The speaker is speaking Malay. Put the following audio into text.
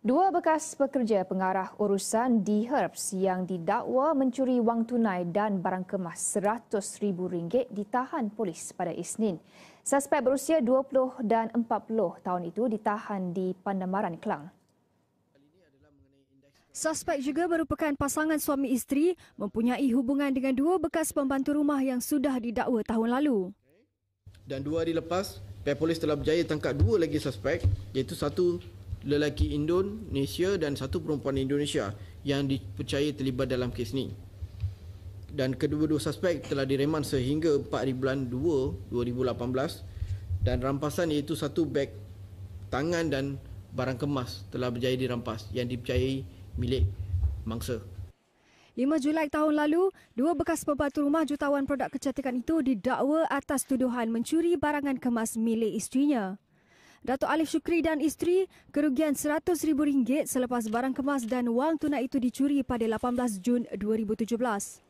Dua bekas pekerja pengarah urusan di Herbs yang didakwa mencuri wang tunai dan barang kemas RM100,000 ditahan polis pada Isnin. Suspek berusia 20 dan 40 tahun itu ditahan di Pandamaran Kelang. Suspek juga merupakan pasangan suami isteri mempunyai hubungan dengan dua bekas pembantu rumah yang sudah didakwa tahun lalu. Dan dua hari lepas, pihak polis telah berjaya tangkap dua lagi suspek iaitu satu lelaki Indonesia dan satu perempuan Indonesia yang dipercayai terlibat dalam kes ini. Dan kedua-dua suspek telah direman sehingga 4 bulan 2 2018 dan rampasan iaitu satu beg tangan dan barang kemas telah berjaya dirampas yang dipercayai milik mangsa. 5 Julai tahun lalu, dua bekas pembantu rumah jutawan produk kecantikan itu didakwa atas tuduhan mencuri barangan kemas milik istrinya. Dato' Alif Syukri dan isteri kerugian RM100,000 selepas barang kemas dan wang tunai itu dicuri pada 18 Jun 2017.